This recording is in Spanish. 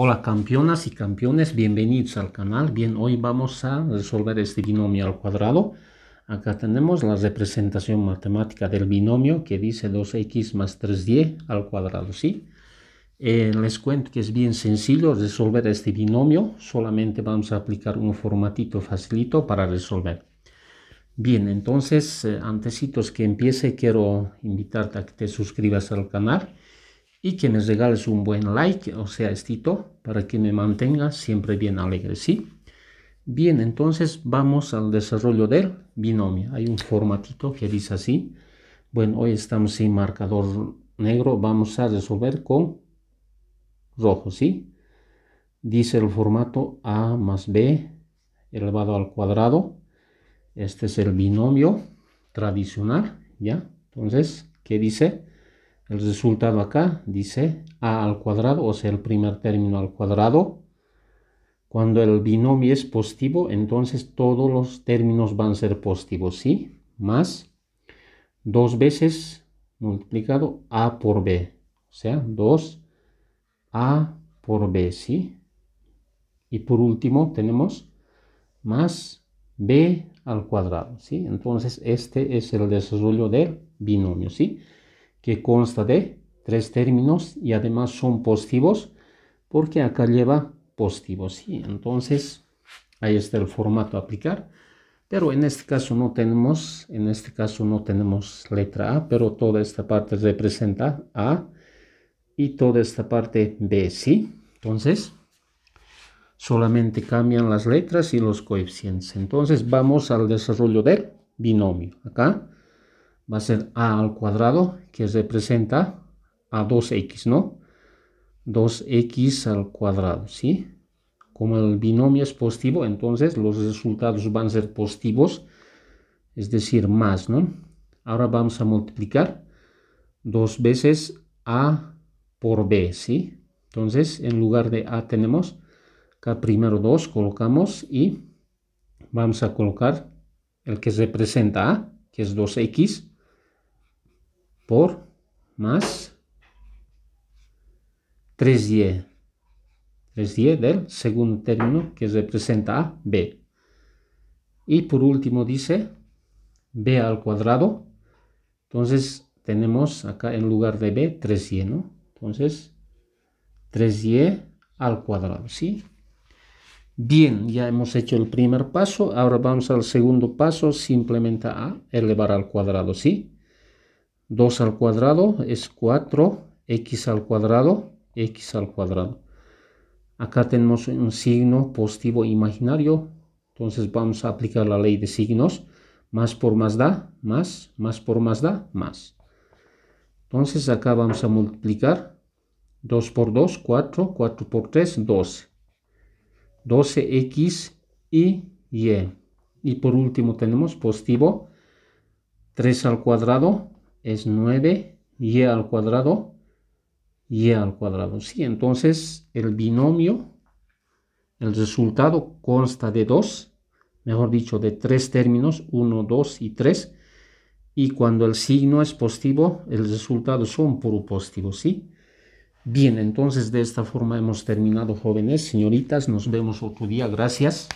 Hola campeonas y campeones, bienvenidos al canal. Bien, hoy vamos a resolver este binomio al cuadrado. Acá tenemos la representación matemática del binomio que dice 2x más 3y al cuadrado, ¿sí? Eh, les cuento que es bien sencillo resolver este binomio, solamente vamos a aplicar un formatito facilito para resolver. Bien, entonces, antes eh, antesitos que empiece, quiero invitarte a que te suscribas al canal y que me regales un buen like, o sea, estito, para que me mantenga siempre bien alegre, ¿sí? Bien, entonces vamos al desarrollo del binomio. Hay un formatito que dice así. Bueno, hoy estamos sin marcador negro, vamos a resolver con rojo, ¿sí? Dice el formato A más B elevado al cuadrado. Este es el binomio tradicional, ¿ya? Entonces, ¿qué dice? El resultado acá dice a al cuadrado, o sea, el primer término al cuadrado. Cuando el binomio es positivo, entonces todos los términos van a ser positivos, ¿sí? Más dos veces multiplicado a por b, o sea, 2 a por b, ¿sí? Y por último tenemos más b al cuadrado, ¿sí? Entonces este es el desarrollo del binomio, ¿sí? que consta de tres términos y además son positivos, porque acá lleva positivos. ¿sí? Entonces, ahí está el formato a aplicar. Pero en este caso no tenemos, en este caso no tenemos letra A, pero toda esta parte representa A y toda esta parte B, ¿sí? Entonces, solamente cambian las letras y los coeficientes. Entonces, vamos al desarrollo del binomio. Acá va a ser a al cuadrado, que representa a 2x, ¿no? 2x al cuadrado, ¿sí? Como el binomio es positivo, entonces los resultados van a ser positivos, es decir, más, ¿no? Ahora vamos a multiplicar dos veces a por b, ¿sí? Entonces, en lugar de a tenemos acá primero 2, colocamos y vamos a colocar el que representa a, que es 2x, por más 3y. 3y del segundo término que representa a b. Y por último dice b al cuadrado. Entonces tenemos acá en lugar de b 3y, ¿no? Entonces 3y al cuadrado, ¿sí? Bien, ya hemos hecho el primer paso, ahora vamos al segundo paso, simplemente a elevar al cuadrado, ¿sí? 2 al cuadrado es 4x al cuadrado, x al cuadrado. Acá tenemos un signo positivo imaginario, entonces vamos a aplicar la ley de signos. Más por más da, más, más por más da, más. Entonces acá vamos a multiplicar 2 por 2, 4, 4 por 3, 12. 12x y y. Y por último tenemos positivo 3 al cuadrado, es 9y al cuadrado, y al cuadrado. Sí, entonces el binomio, el resultado consta de dos, mejor dicho, de tres términos, 1, 2 y 3. Y cuando el signo es positivo, el resultado son puro positivos, ¿sí? Bien, entonces de esta forma hemos terminado, jóvenes, señoritas. Nos vemos otro día. Gracias.